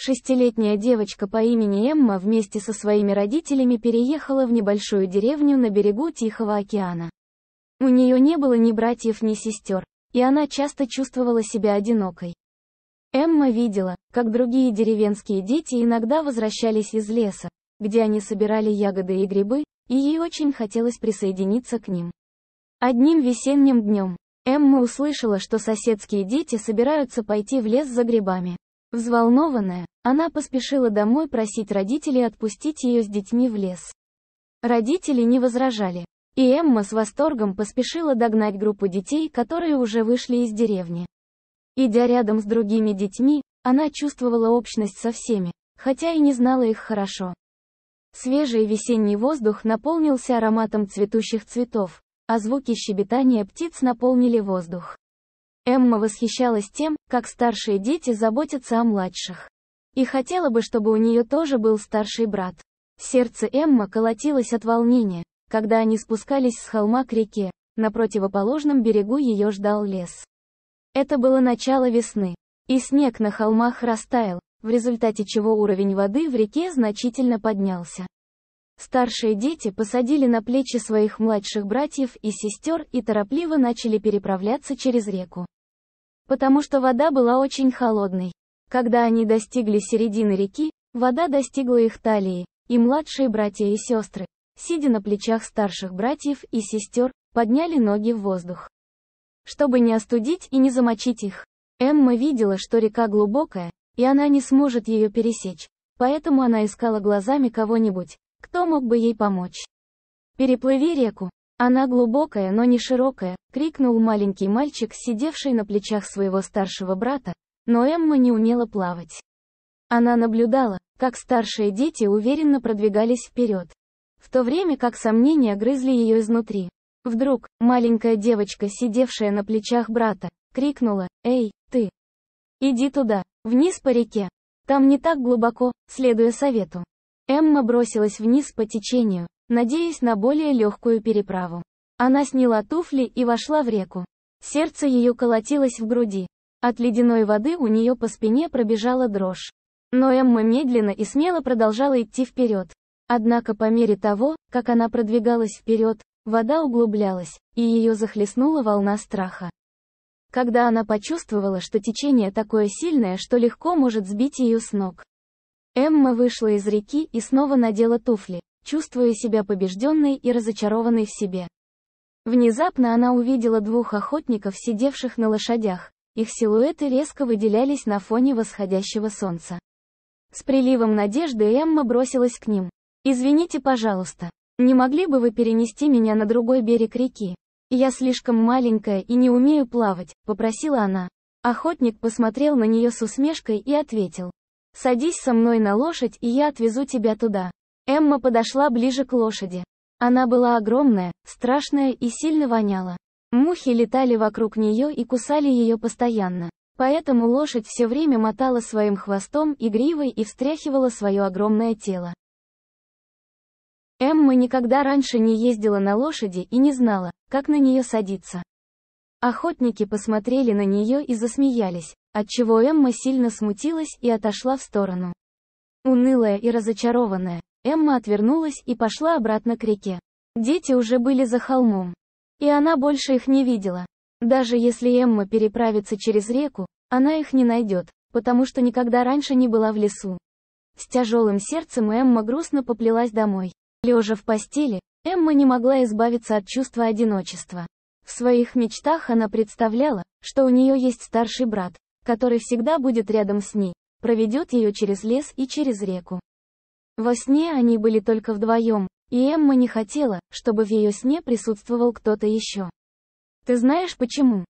Шестилетняя девочка по имени Эмма вместе со своими родителями переехала в небольшую деревню на берегу Тихого океана. У нее не было ни братьев, ни сестер, и она часто чувствовала себя одинокой. Эмма видела, как другие деревенские дети иногда возвращались из леса, где они собирали ягоды и грибы, и ей очень хотелось присоединиться к ним. Одним весенним днем, Эмма услышала, что соседские дети собираются пойти в лес за грибами. Взволнованная, она поспешила домой просить родителей отпустить ее с детьми в лес. Родители не возражали, и Эмма с восторгом поспешила догнать группу детей, которые уже вышли из деревни. Идя рядом с другими детьми, она чувствовала общность со всеми, хотя и не знала их хорошо. Свежий весенний воздух наполнился ароматом цветущих цветов, а звуки щебетания птиц наполнили воздух. Эмма восхищалась тем, как старшие дети заботятся о младших. И хотела бы, чтобы у нее тоже был старший брат. Сердце Эмма колотилось от волнения, когда они спускались с холма к реке. На противоположном берегу ее ждал лес. Это было начало весны, и снег на холмах растаял, в результате чего уровень воды в реке значительно поднялся. Старшие дети посадили на плечи своих младших братьев и сестер и торопливо начали переправляться через реку потому что вода была очень холодной. Когда они достигли середины реки, вода достигла их талии, и младшие братья и сестры, сидя на плечах старших братьев и сестер, подняли ноги в воздух. Чтобы не остудить и не замочить их. Эмма видела, что река глубокая, и она не сможет ее пересечь, поэтому она искала глазами кого-нибудь, кто мог бы ей помочь. «Переплыви реку», «Она глубокая, но не широкая», — крикнул маленький мальчик, сидевший на плечах своего старшего брата, но Эмма не умела плавать. Она наблюдала, как старшие дети уверенно продвигались вперед, в то время как сомнения грызли ее изнутри. Вдруг, маленькая девочка, сидевшая на плечах брата, крикнула, «Эй, ты! Иди туда, вниз по реке! Там не так глубоко, следуя совету!» Эмма бросилась вниз по течению, надеясь на более легкую переправу. Она сняла туфли и вошла в реку. Сердце ее колотилось в груди. От ледяной воды у нее по спине пробежала дрожь. Но Эмма медленно и смело продолжала идти вперед. Однако по мере того, как она продвигалась вперед, вода углублялась, и ее захлестнула волна страха. Когда она почувствовала, что течение такое сильное, что легко может сбить ее с ног. Эмма вышла из реки и снова надела туфли чувствуя себя побежденной и разочарованной в себе. Внезапно она увидела двух охотников, сидевших на лошадях, их силуэты резко выделялись на фоне восходящего солнца. С приливом надежды Эмма бросилась к ним. «Извините, пожалуйста, не могли бы вы перенести меня на другой берег реки? Я слишком маленькая и не умею плавать», — попросила она. Охотник посмотрел на нее с усмешкой и ответил. «Садись со мной на лошадь, и я отвезу тебя туда». Эмма подошла ближе к лошади. Она была огромная, страшная и сильно воняла. Мухи летали вокруг нее и кусали ее постоянно. Поэтому лошадь все время мотала своим хвостом и гривой и встряхивала свое огромное тело. Эмма никогда раньше не ездила на лошади и не знала, как на нее садиться. Охотники посмотрели на нее и засмеялись, отчего Эмма сильно смутилась и отошла в сторону. Унылая и разочарованная, Эмма отвернулась и пошла обратно к реке. Дети уже были за холмом. И она больше их не видела. Даже если Эмма переправится через реку, она их не найдет, потому что никогда раньше не была в лесу. С тяжелым сердцем Эмма грустно поплелась домой. Лежа в постели, Эмма не могла избавиться от чувства одиночества. В своих мечтах она представляла, что у нее есть старший брат, который всегда будет рядом с ней, проведет ее через лес и через реку. Во сне они были только вдвоем, и Эмма не хотела, чтобы в ее сне присутствовал кто-то еще. «Ты знаешь почему?»